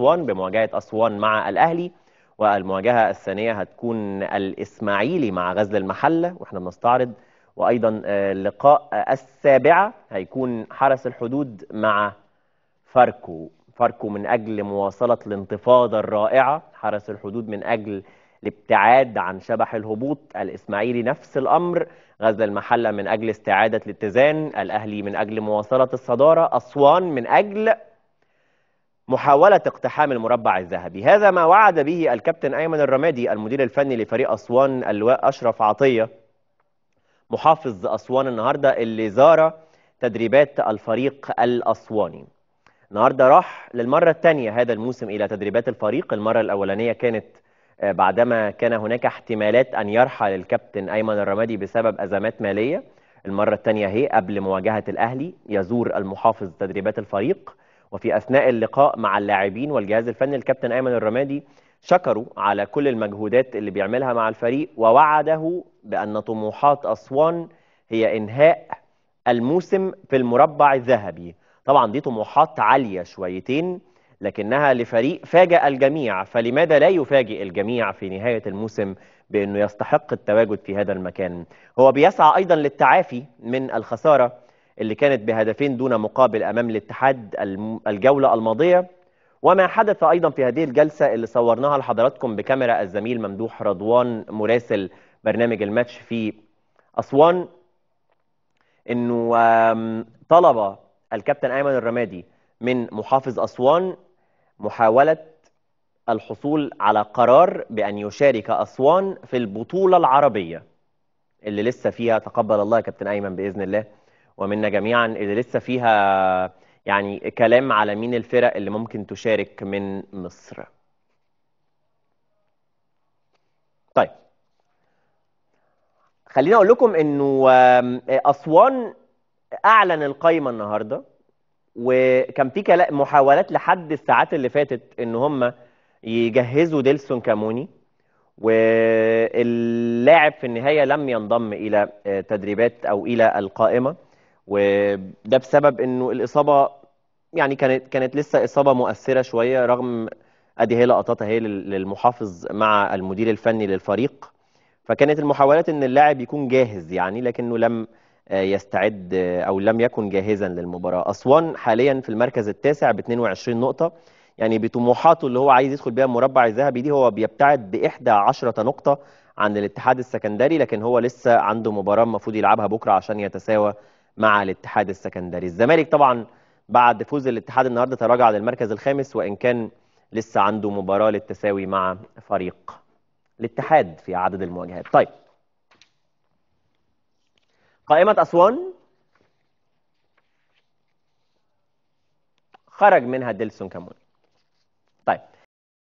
أسوان بمواجهة أسوان مع الأهلي والمواجهة الثانية هتكون الإسماعيلي مع غزل المحلة وإحنا بنستعرض وأيضا آه، اللقاء آه، السابعة هيكون حرس الحدود مع فاركو فاركو من أجل مواصلة الانتفاضة الرائعة حرس الحدود من أجل الابتعاد عن شبح الهبوط الإسماعيلي نفس الأمر غزل المحلة من أجل استعادة الاتزان الأهلي من أجل مواصلة الصدارة أسوان من أجل محاولة اقتحام المربع الذهبي هذا ما وعد به الكابتن أيمن الرمادي المدير الفني لفريق أسوان اللواء أشرف عطية محافظ أسوان النهاردة اللي زار تدريبات الفريق الأسواني النهاردة راح للمرة الثانية هذا الموسم إلى تدريبات الفريق المرة الأولانية كانت آه، بعدما كان هناك احتمالات أن يرحل الكابتن أيمن الرمادي بسبب أزمات مالية المرة الثانية هي قبل مواجهة الأهلي يزور المحافظ تدريبات الفريق وفي أثناء اللقاء مع اللاعبين والجهاز الفني الكابتن أيمن الرمادي شكروا على كل المجهودات اللي بيعملها مع الفريق ووعده بأن طموحات أسوان هي إنهاء الموسم في المربع الذهبي طبعا دي طموحات عالية شويتين لكنها لفريق فاجأ الجميع فلماذا لا يفاجئ الجميع في نهاية الموسم بأنه يستحق التواجد في هذا المكان هو بيسعى أيضا للتعافي من الخسارة اللي كانت بهدفين دون مقابل امام الاتحاد الجوله الماضيه وما حدث ايضا في هذه الجلسه اللي صورناها لحضراتكم بكاميرا الزميل ممدوح رضوان مراسل برنامج الماتش في اسوان انه طلب الكابتن ايمن الرمادي من محافظ اسوان محاوله الحصول على قرار بان يشارك اسوان في البطوله العربيه اللي لسه فيها تقبل الله يا كابتن ايمن باذن الله ومنا جميعا اللي لسه فيها يعني كلام على مين الفرق اللي ممكن تشارك من مصر طيب خليني اقول لكم انه اسوان اعلن القايمه النهارده وكان في محاولات لحد الساعات اللي فاتت ان هم يجهزوا ديلسون كاموني واللاعب في النهايه لم ينضم الى آه، تدريبات او الى القائمه وده بسبب انه الاصابه يعني كانت كانت لسه اصابه مؤثره شويه رغم ادي هي لقطاتها هي للمحافظ مع المدير الفني للفريق فكانت المحاولات ان اللاعب يكون جاهز يعني لكنه لم آه، يستعد آه، او لم يكن جاهزا للمباراه اسوان حاليا في المركز التاسع ب 22 نقطه يعني بطموحاته اللي هو عايز يدخل بيها المربع الذهبي دي هو بيبتعد بإحدى عشرة نقطة عن الاتحاد السكندري لكن هو لسه عنده مباراة المفروض يلعبها بكرة عشان يتساوى مع الاتحاد السكندري الزمالك طبعا بعد فوز الاتحاد النهارده تراجع للمركز الخامس وان كان لسه عنده مباراه للتساوي مع فريق الاتحاد في عدد المواجهات طيب قائمه اسوان خرج منها ديلسون كامون طيب